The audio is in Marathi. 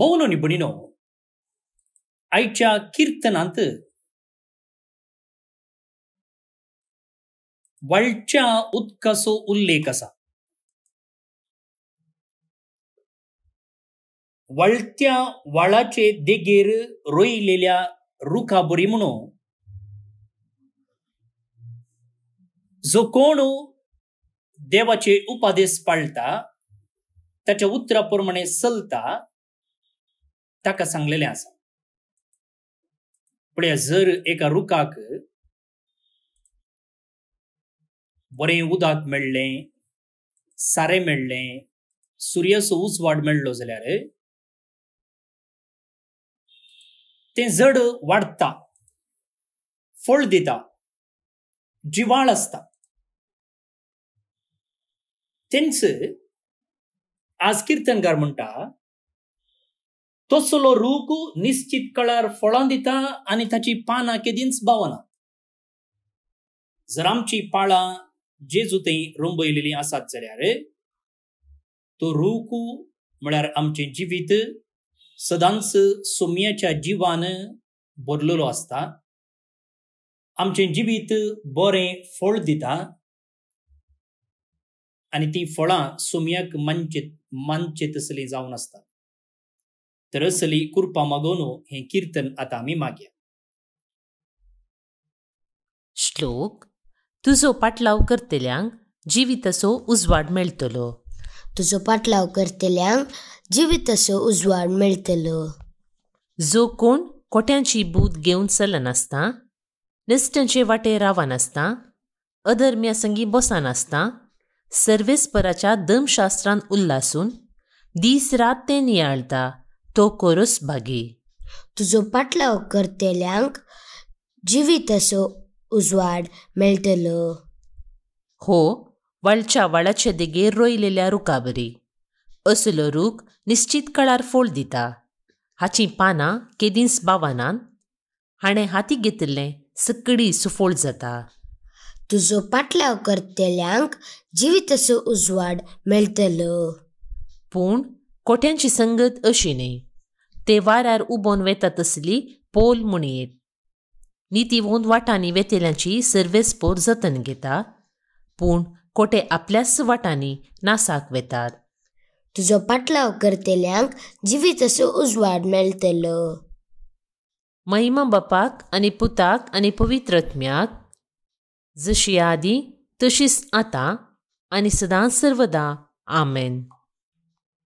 बवलो निपणीनो आयच्या किर्तनांत वळच्या उदकाचो उल्लेख आसा वळत्या व्हाळाचे देगेर रोयलेल्या रुखा बरी म्हणो जो कोण देवाचे उपादेस पाळटा ताच्या उतरा प्रमाणे चलता ताका सांगलेले आसा ಪುಡೆ जर एका रुखाक। बरें उदक मेळ्ळें सारें मेळ्ळें सूर्याचो उजवाड मेळ्ळो जाल्यार तें जड वाडता फळ दिता जिवाळ आसता तेंच आज किर्तनकार म्हणटा तसलो रूकू निश्चित कळार फळां दिता आनी ताची पानां केदींच बावना जर आमची पाळां जेजू थंय रोंबयलेलीं आसात जाल्यार तो रूकू म्हळ्यार आमचे जिवीत सदांच सोम्याच्या जिवान भरलेलो आसता आमचे जिवीत बरें फळ दिता आणि ती फळां सोम्याक मानचे मानचे तसली जावन आसता तरसली मागोनो हे कीर्तन आता आम्ही मागया श्लोक तुझो पाटलाव करतल्यांक जिवितसो उजवाड मेळटलो तुझो पाटलाव करतल्यांक जिवितसो उजवाड मेळटलो जो कोण कोट्यांची बूत घेवन चलनासता निष्ठांचे वाटे रावनासता अधर्म्या संगी बसनासता सर्वेस्पराच्या दमशास्त्रांत उल्लासून दीस रात ते नियाळता तो कोरोस बागी तुजो पाटलाव करतेल्यांक जिवीत असो उजवाड मेळटलो हो वळच्या वळाचे देगेर रोयलेल्या रुखाबरी असलो रूख निश्चित कळार फोळ दिता हाची पानां केदींस बावानान हाणें हाती घेतिल्लें सकडी सुफोल्ड जाता तुजो पाटलाव करतेल्यांक जिवीत असो उजवाड मेळटलो पूण कोट्यांची संगत अशी न्ही ते तेवाऱ्यार उबोन वेता तसली पोल म्हूण ती नितीवोन वाटांनी वेतेल्यांची सर्वेस्पोर जतन घेता पूण कोटे आपल्याच वाटांनी नासाक वेतात तुजो पाटलाव करतेल्यांक जिवीत असो उजवाड मेळटलो महिमा बापाक आनी पुताक आनी पवित्रत्म्याक जशी आदी तशीच आतां आनी सदांच सर्वदा आमेन